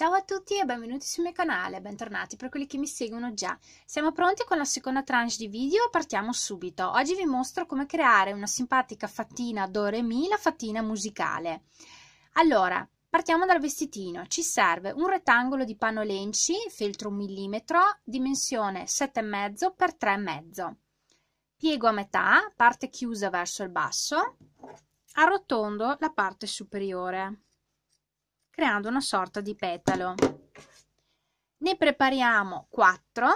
Ciao a tutti e benvenuti sul mio canale, bentornati per quelli che mi seguono già. Siamo pronti con la seconda tranche di video partiamo subito. Oggi vi mostro come creare una simpatica fattina do re mi, la fattina musicale. Allora, partiamo dal vestitino. Ci serve un rettangolo di panno lenci, feltro 1 mm, dimensione 7,5 x 3,5. Piego a metà, parte chiusa verso il basso, arrotondo la parte superiore creando una sorta di petalo. Ne prepariamo 4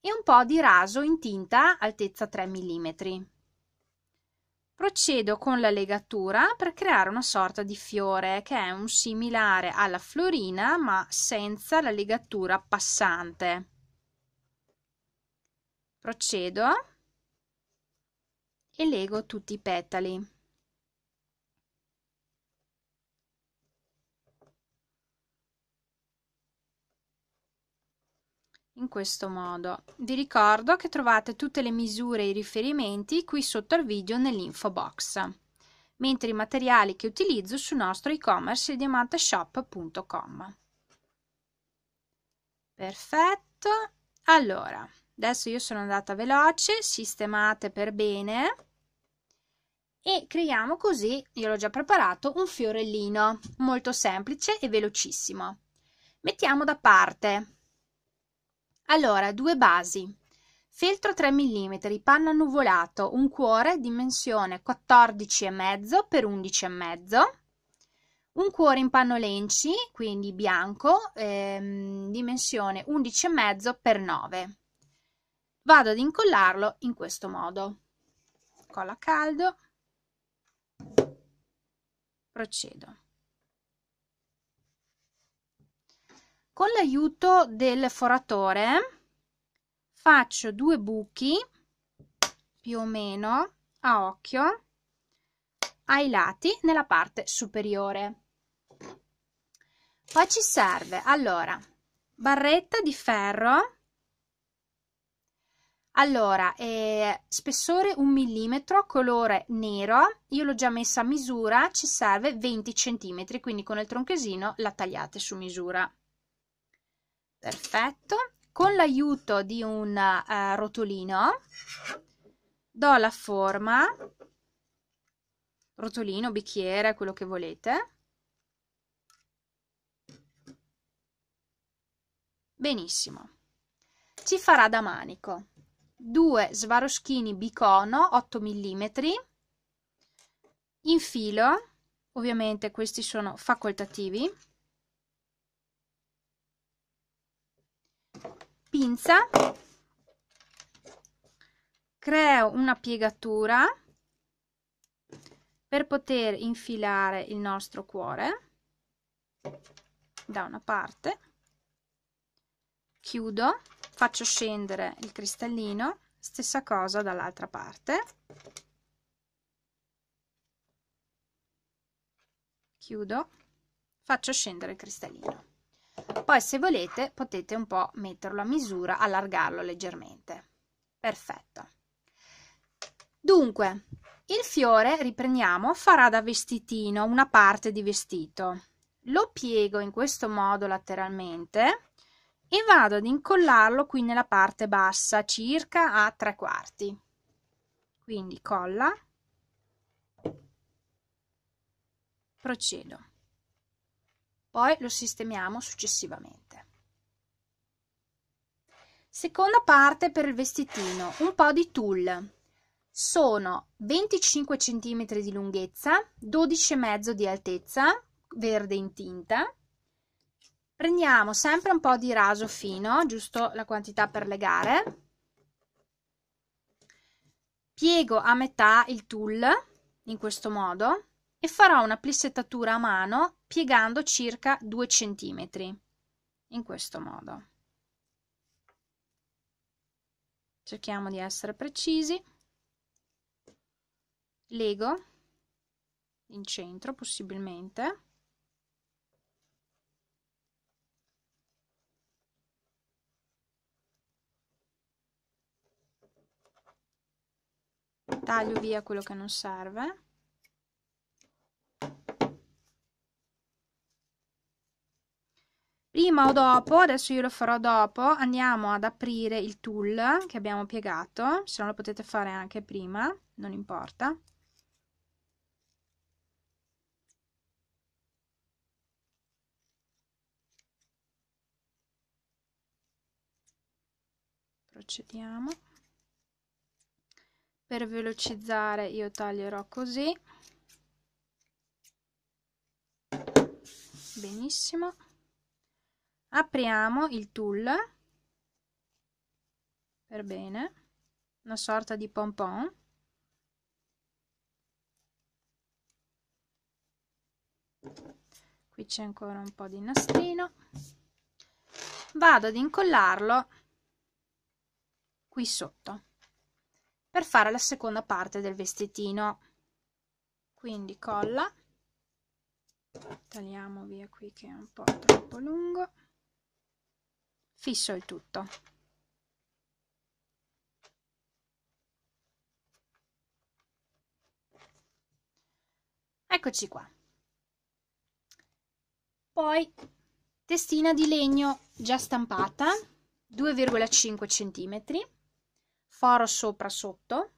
e un po' di raso in tinta altezza 3 mm. Procedo con la legatura per creare una sorta di fiore che è un similare alla florina ma senza la legatura passante. Procedo e lego tutti i petali. in questo modo. Vi ricordo che trovate tutte le misure e i riferimenti qui sotto al video nell'info box, mentre i materiali che utilizzo sul nostro e-commerce diamanteshop.com. Perfetto. Allora, adesso io sono andata veloce, sistemate per bene e creiamo così, io l'ho già preparato, un fiorellino molto semplice e velocissimo. Mettiamo da parte allora, due basi. Feltro 3 mm, panna nuvolato, un cuore dimensione 14,5 x 11,5, un cuore in panno lenci, quindi bianco, ehm, dimensione 11,5 x 9. Vado ad incollarlo in questo modo. Colla a caldo, procedo. con l'aiuto del foratore faccio due buchi più o meno a occhio ai lati nella parte superiore poi ci serve allora barretta di ferro allora eh, spessore un millimetro, colore nero io l'ho già messa a misura ci serve 20 centimetri quindi con il tronchesino la tagliate su misura perfetto con l'aiuto di un uh, rotolino do la forma rotolino, bicchiere, quello che volete benissimo ci farà da manico due svaroschini bicono 8 mm infilo ovviamente questi sono facoltativi pinza creo una piegatura per poter infilare il nostro cuore da una parte chiudo faccio scendere il cristallino stessa cosa dall'altra parte chiudo faccio scendere il cristallino poi se volete potete un po' metterlo a misura, allargarlo leggermente. Perfetto. Dunque, il fiore, riprendiamo, farà da vestitino, una parte di vestito. Lo piego in questo modo lateralmente e vado ad incollarlo qui nella parte bassa, circa a tre quarti. Quindi colla, procedo. Poi lo sistemiamo successivamente. Seconda parte per il vestitino, un po' di tulle. Sono 25 cm di lunghezza, 12,5 di altezza, verde in tinta. Prendiamo sempre un po' di raso fino, giusto la quantità per legare. Piego a metà il tulle, in questo modo e farò una plissettatura a mano piegando circa 2 cm in questo modo cerchiamo di essere precisi lego in centro possibilmente taglio via quello che non serve prima o dopo, adesso io lo farò dopo, andiamo ad aprire il tool che abbiamo piegato, se no lo potete fare anche prima, non importa. Procediamo. Per velocizzare io taglierò così. Benissimo apriamo il tool per bene una sorta di pompon qui c'è ancora un po' di nastrino vado ad incollarlo qui sotto per fare la seconda parte del vestitino quindi colla tagliamo via qui che è un po' troppo lungo fisso il tutto. Eccoci qua. Poi testina di legno già stampata, 2,5 cm, foro sopra sotto,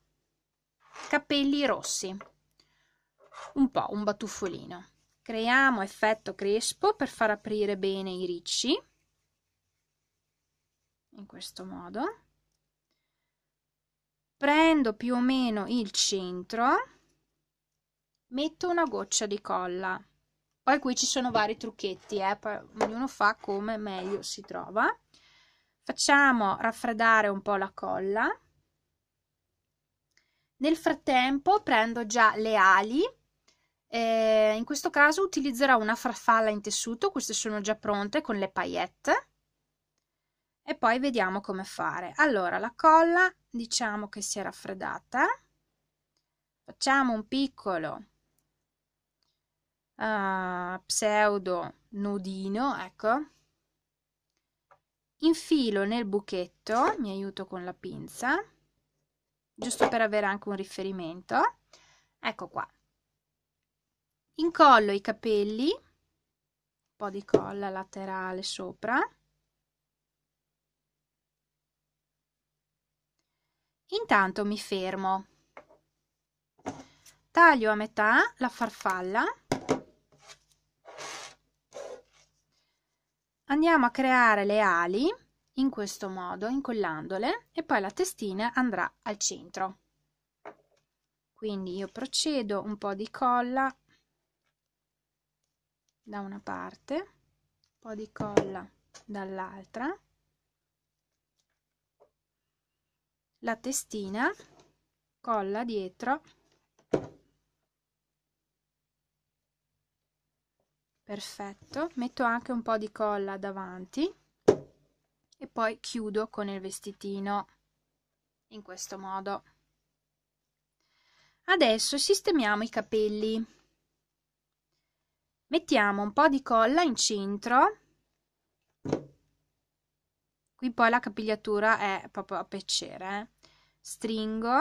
capelli rossi, un po' un batuffolino. Creiamo effetto crespo per far aprire bene i ricci in questo modo prendo più o meno il centro metto una goccia di colla poi qui ci sono vari trucchetti eh? ognuno fa come meglio si trova facciamo raffreddare un po' la colla nel frattempo prendo già le ali eh, in questo caso utilizzerò una farfalla in tessuto queste sono già pronte con le paillette e poi vediamo come fare. Allora, la colla diciamo che si è raffreddata. Facciamo un piccolo uh, pseudo nodino, ecco. Infilo nel buchetto, mi aiuto con la pinza, giusto per avere anche un riferimento. Ecco qua. Incollo i capelli, un po' di colla laterale sopra Intanto mi fermo. Taglio a metà la farfalla. Andiamo a creare le ali in questo modo, incollandole, e poi la testina andrà al centro. Quindi io procedo un po' di colla da una parte, un po' di colla dall'altra. la testina, colla dietro, perfetto, metto anche un po' di colla davanti e poi chiudo con il vestitino in questo modo. Adesso sistemiamo i capelli. Mettiamo un po' di colla in centro. Qui poi la capigliatura è proprio a piacere. Eh? stringo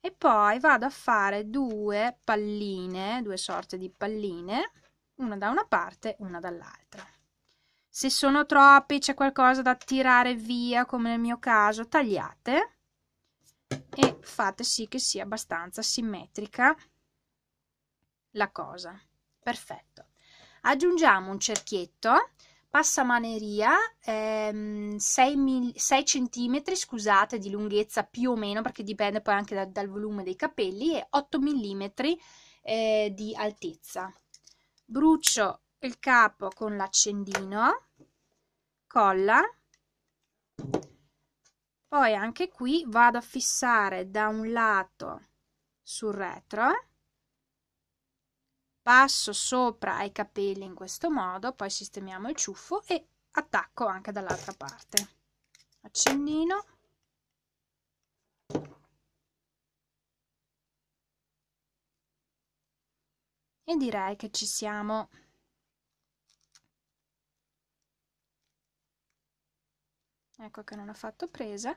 e poi vado a fare due palline, due sorte di palline, una da una parte una dall'altra. Se sono troppi, c'è qualcosa da tirare via, come nel mio caso, tagliate e fate sì che sia abbastanza simmetrica la cosa. Perfetto. Aggiungiamo un cerchietto passamaneria ehm, 6, mil- 6 cm scusate, di lunghezza più o meno perché dipende poi anche da, dal volume dei capelli e 8 mm eh, di altezza. Brucio il capo con l'accendino, colla, poi anche qui vado a fissare da un lato sul retro passo sopra ai capelli in questo modo, poi sistemiamo il ciuffo e attacco anche dall'altra parte. Accennino. E direi che ci siamo. Ecco che non ho fatto presa.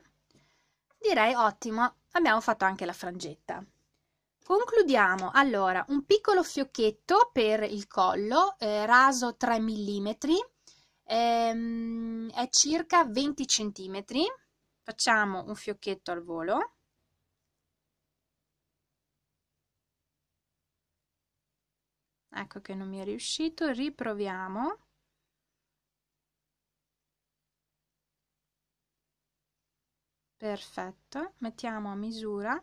Direi ottimo, abbiamo fatto anche la frangetta. Concludiamo allora un piccolo fiocchetto per il collo, eh, raso 3 mm, ehm, è circa 20 cm, facciamo un fiocchetto al volo. Ecco che non mi è riuscito, riproviamo. Perfetto, mettiamo a misura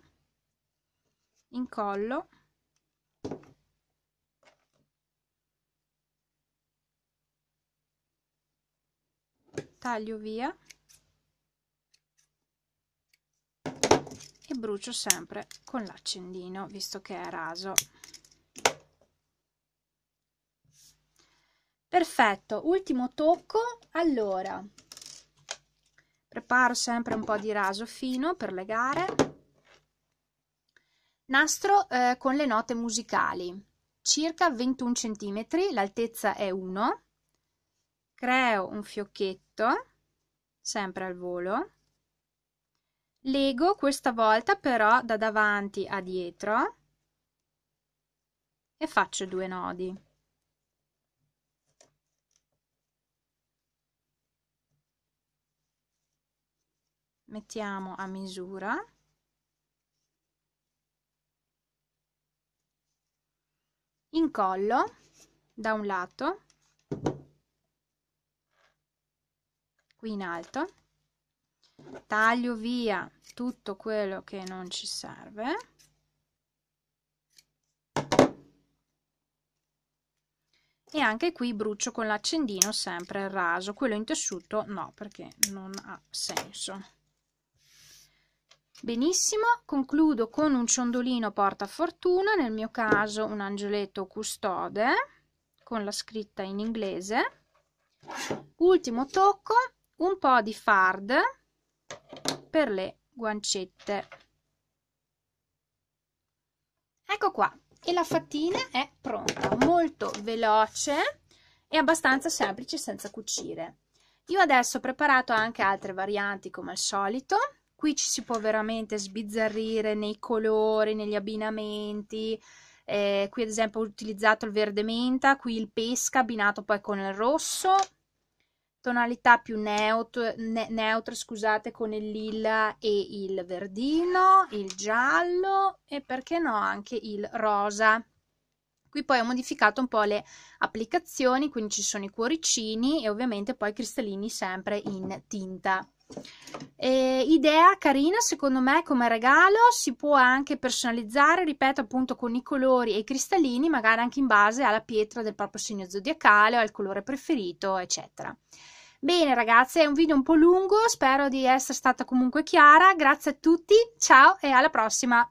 incollo taglio via e brucio sempre con l'accendino visto che è raso perfetto ultimo tocco allora preparo sempre un po di raso fino per legare Nastro eh, con le note musicali, circa 21 cm, l'altezza è 1. Creo un fiocchetto, sempre al volo. Lego questa volta però da davanti a dietro e faccio due nodi. Mettiamo a misura. incollo da un lato qui in alto taglio via tutto quello che non ci serve e anche qui brucio con l'accendino sempre il raso quello in tessuto no perché non ha senso Benissimo, concludo con un ciondolino portafortuna, nel mio caso un angioletto custode con la scritta in inglese. Ultimo tocco, un po' di fard per le guancette. Ecco qua, e la fattina è pronta, molto veloce e abbastanza semplice senza cucire. Io adesso ho preparato anche altre varianti come al solito, qui ci si può veramente sbizzarrire nei colori, negli abbinamenti. Eh, qui ad esempio ho utilizzato il verde menta, qui il pesca abbinato poi con il rosso. Tonalità più neutre, ne, neutre scusate, con il lilla e il verdino, il giallo e perché no anche il rosa. Qui poi ho modificato un po' le applicazioni, quindi ci sono i cuoricini e ovviamente poi i cristallini sempre in tinta. Eh, idea carina secondo me come regalo, si può anche personalizzare, ripeto appunto con i colori e i cristallini, magari anche in base alla pietra del proprio segno zodiacale o al colore preferito, eccetera. Bene ragazzi, è un video un po' lungo, spero di essere stata comunque chiara, grazie a tutti, ciao e alla prossima!